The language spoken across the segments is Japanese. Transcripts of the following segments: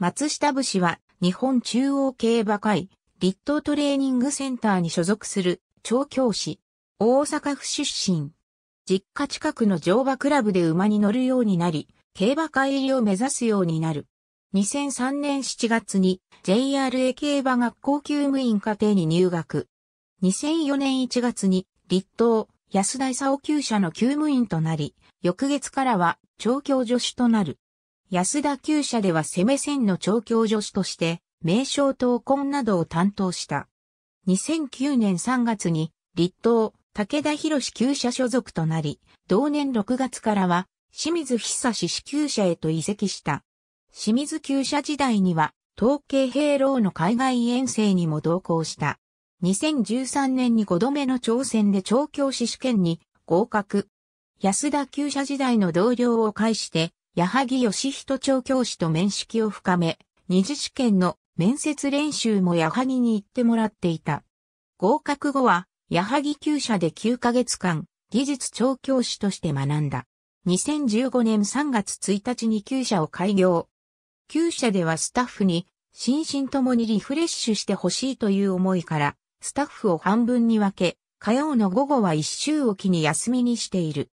松下武士は日本中央競馬会立東トレーニングセンターに所属する調教師。大阪府出身。実家近くの乗馬クラブで馬に乗るようになり、競馬会入りを目指すようになる。2003年7月に JRA 競馬学校給務員課程に入学。2004年1月に立東安田勲厩舎の給務員となり、翌月からは調教助手となる。安田厩舎では攻め線の調教助手として、名称闘魂などを担当した。2009年3月に、立東、武田博士厩舎所属となり、同年6月からは、清水久志支給舎へと移籍した。清水厩舎時代には、統計兵糧の海外遠征にも同行した。2013年に5度目の挑戦で調教師試験に合格。安田厩舎時代の同僚を介して、矢作義人調教師と面識を深め、二次試験の面接練習も矢作に行ってもらっていた。合格後は、矢作厩舎で9ヶ月間、技術調教師として学んだ。2015年3月1日に厩舎を開業。厩舎ではスタッフに、心身ともにリフレッシュしてほしいという思いから、スタッフを半分に分け、火曜の午後は一週おきに休みにしている。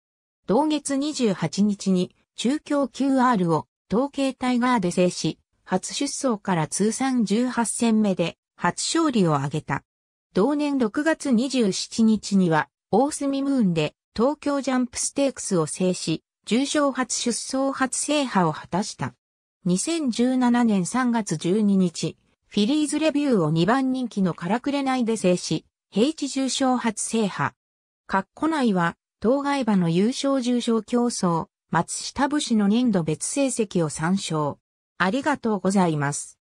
同月28日に、中京 QR を統計タイガーで制し、初出走から通算18戦目で初勝利を挙げた。同年6月27日には、大隅ムーンで東京ジャンプステークスを制し、重賞初出走初制覇を果たした。2017年3月12日、フィリーズレビューを2番人気のカラクレ内で制し、平地重賞初制覇。カッコ内は、当該馬の優勝重賞競争、松下節の年度別成績を参照。ありがとうございます。